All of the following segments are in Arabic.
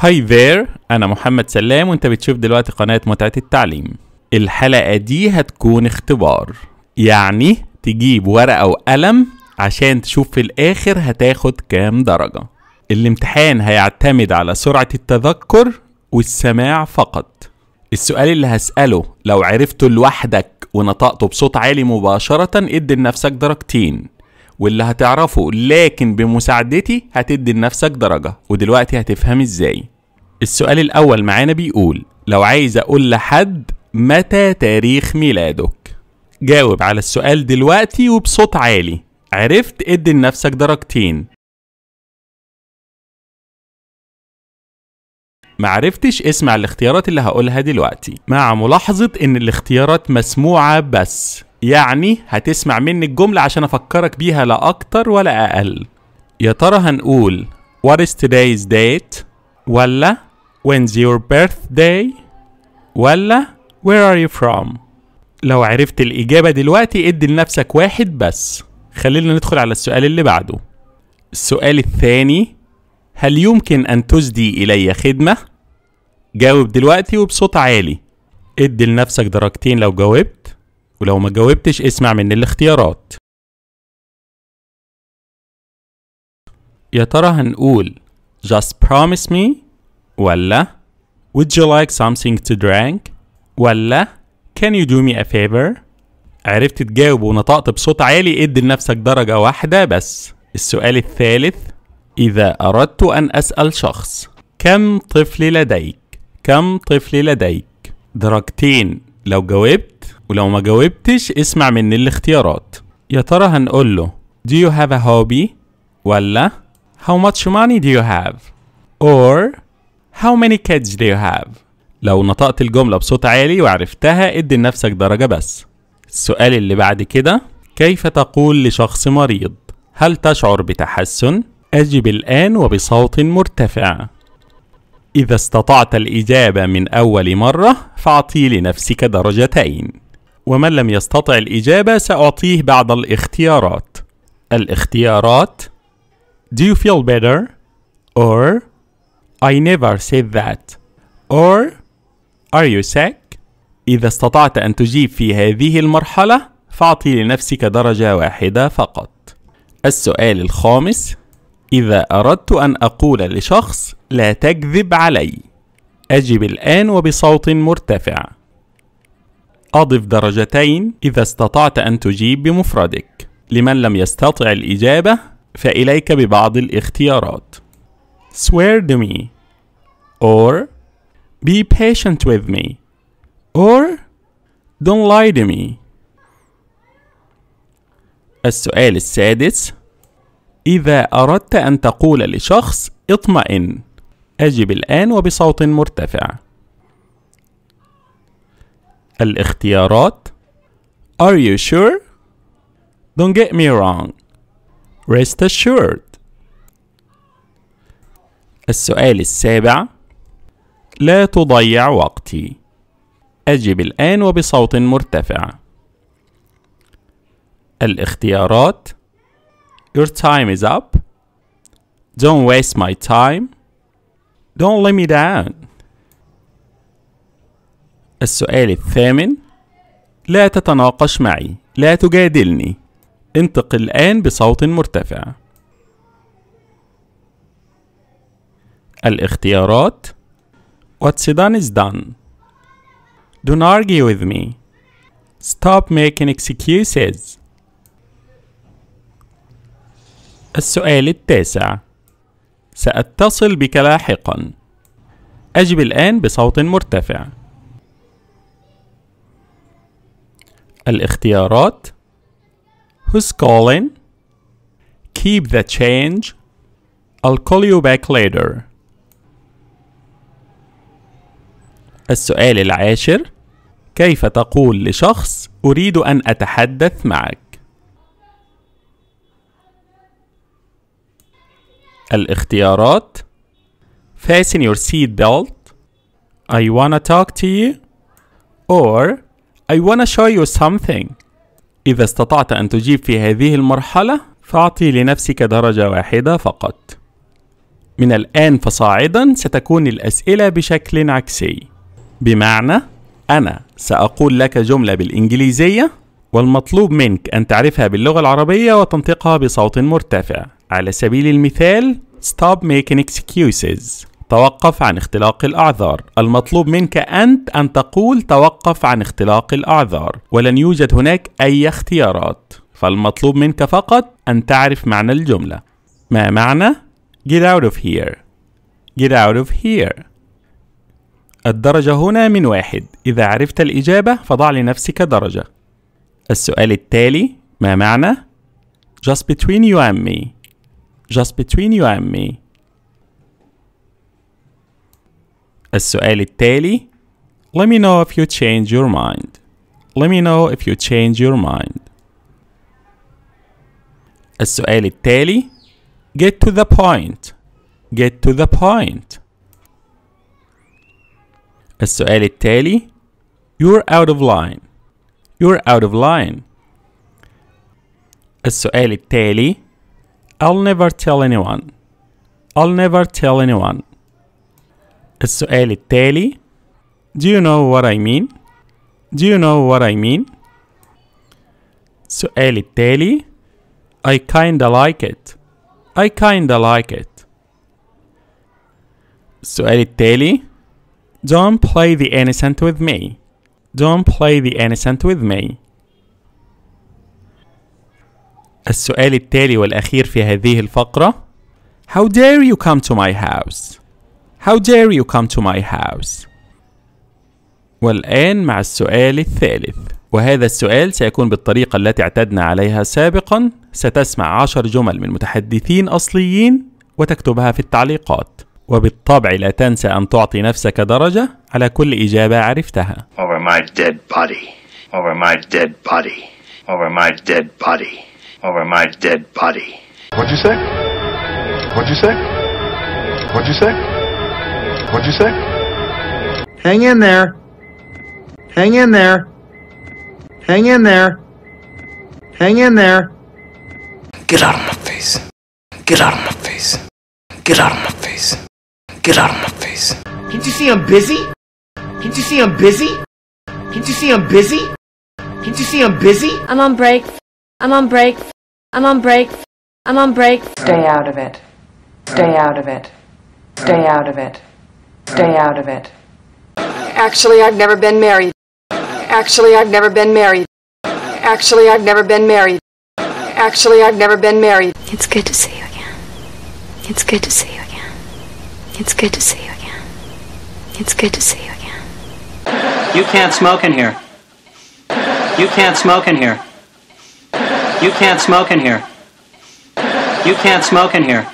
هاي ذير أنا محمد سلام وأنت بتشوف دلوقتي قناة متعة التعليم الحلقة دي هتكون اختبار يعني تجيب ورقة وقلم عشان تشوف في الآخر هتاخد كام درجة الامتحان هيعتمد على سرعة التذكر والسماع فقط السؤال اللي هسأله لو عرفته لوحدك ونطقته بصوت عالي مباشرة ادي لنفسك درجتين واللي هتعرفه لكن بمساعدتي هتدي لنفسك درجة ودلوقتي هتفهم ازاي السؤال الأول معانا بيقول لو عايز أقول لحد متى تاريخ ميلادك جاوب على السؤال دلوقتي وبصوت عالي عرفت ادي لنفسك درجتين معرفتش اسمع الاختيارات اللي هقولها دلوقتي مع ملاحظة ان الاختيارات مسموعة بس يعني هتسمع مني الجملة عشان أفكرك بيها لا أكتر ولا أقل يا ترى هنقول What is today's date ولا When's your birthday ولا Where are you from لو عرفت الإجابة دلوقتي ادي لنفسك واحد بس خلينا ندخل على السؤال اللي بعده السؤال الثاني هل يمكن أن تسدي إلي خدمة؟ جاوب دلوقتي وبصوت عالي ادي لنفسك درجتين لو جاوبت ولو ما جاوبتش اسمع مني الاختيارات يا ترى هنقول just promise me ولا would you like something to drink ولا can you do me a favor عرفت تجاوب ونطقت بصوت عالي ادي لنفسك درجة واحدة بس السؤال الثالث إذا أردت أن أسأل شخص كم طفل لديك كم طفل لديك درجتين لو جاوبت ولو ما جاوبتش اسمع مني الاختيارات يا ترى هنقول له Do you have a hobby؟ ولا How much money do you have؟ or How many kids do you have؟ لو نطقت الجملة بصوت عالي وعرفتها ادي لنفسك درجة بس السؤال اللي بعد كده كيف تقول لشخص مريض هل تشعر بتحسن؟ أجب الآن وبصوت مرتفع إذا استطعت الإجابة من أول مرة فاعطي لنفسك درجتين ومن لم يستطع الإجابة سأعطيه بعض الاختيارات الاختيارات Do you feel better? Or I never said that Or Are you sick? إذا استطعت أن تجيب في هذه المرحلة فأعطي لنفسك درجة واحدة فقط السؤال الخامس إذا أردت أن أقول لشخص لا تكذب علي أجب الآن وبصوت مرتفع أضف درجتين إذا استطعت أن تجيب بمفردك لمن لم يستطع الإجابة فإليك ببعض الاختيارات Swear to me or Be patient with me or Don't lie to me السؤال السادس إذا أردت أن تقول لشخص اطمئن أجب الآن وبصوت مرتفع الاختيارات Are you sure? Don't get me wrong. Rest assured. السؤال السابع لا تضيع وقتي. أجب الآن وبصوت مرتفع. الاختيارات Your time is up. Don't waste my time. Don't let me down. السؤال الثامن لا تتناقش معي لا تجادلني انطق الآن بصوت مرتفع الاختيارات What's done is done Don't argue with me Stop making excuses السؤال التاسع سأتصل بك لاحقا أجب الآن بصوت مرتفع الاختيارات Who's calling? Keep the change. I'll call you back later. السؤال العاشر كيف تقول لشخص أريد أن أتحدث معك؟ الاختيارات Fasten your seat belt I wanna talk to you or I wanna show you something إذا استطعت أن تجيب في هذه المرحلة فأعطي لنفسك درجة واحدة فقط من الآن فصاعدا ستكون الأسئلة بشكل عكسي بمعنى أنا سأقول لك جملة بالإنجليزية والمطلوب منك أن تعرفها باللغة العربية وتنطقها بصوت مرتفع على سبيل المثال Stop making excuses توقف عن اختلاق الأعذار المطلوب منك أنت أن تقول توقف عن اختلاق الأعذار ولن يوجد هناك أي اختيارات فالمطلوب منك فقط أن تعرف معنى الجملة ما معنى get out of here get out of here الدرجة هنا من واحد إذا عرفت الإجابة فضع لنفسك درجة السؤال التالي ما معنى just between you and me just between you and me السؤال التالي Let me know if you change your mind. Let me know if you change your mind. السؤال التالي Get to the point. Get to the point. السؤال التالي You're out of line. You're out of line. السؤال التالي I'll never tell anyone. I'll never tell anyone. السؤال التالي Do you know what I mean? Do you know what I mean? السؤال التالي I kinda like it. I kinda like it. السؤال التالي Don't play the innocent with me. Don't play the innocent with me. السؤال التالي والأخير في هذه الفقرة How dare you come to my house? How dare you come to my house? والآن مع السؤال الثالث وهذا السؤال سيكون بالطريقة التي اعتدنا عليها سابقا ستسمع عشر جمل من متحدثين أصليين وتكتبها في التعليقات وبالطبع لا تنسى أن تعطي نفسك درجة على كل إجابة عرفتها Over my dead body Over my dead body Over my dead body Over my dead body What'd you say? What'd you say? What'd you say? What'd you say? Hang in there. Hang in there. Hang in there. Hang in there. Get out of my face. Get out of my face. Get out of my face. Get out of my face. Can't you see I'm busy? Can't you see I'm busy? Can't you see I'm busy? Can't you see I'm busy? I'm on break. I'm on break. I'm on break. I'm on break. Stay out of it. Stay out of it. Stay out of it. Stay out of it. Actually, I've never been married. Actually, I've never been married. Actually, I've never been married. Actually, I've never been married. It's good to see you again. It's good to see you again. It's good to see you again. It's good to see you again. You can't smoke in here. You can't smoke in here. You can't smoke in here. You can't smoke in here.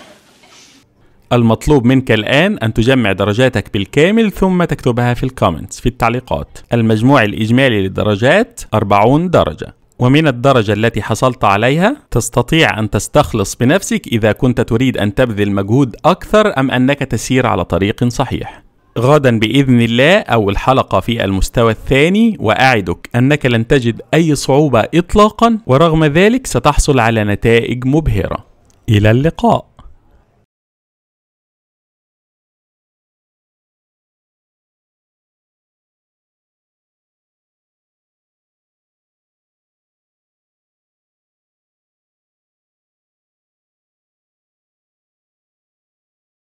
المطلوب منك الآن أن تجمع درجاتك بالكامل ثم تكتبها في الكومنتس في التعليقات المجموع الإجمالي للدرجات 40 درجة ومن الدرجة التي حصلت عليها تستطيع أن تستخلص بنفسك إذا كنت تريد أن تبذل مجهود أكثر أم أنك تسير على طريق صحيح غدا بإذن الله أول حلقة في المستوى الثاني وأعدك أنك لن تجد أي صعوبة إطلاقا ورغم ذلك ستحصل على نتائج مبهرة إلى اللقاء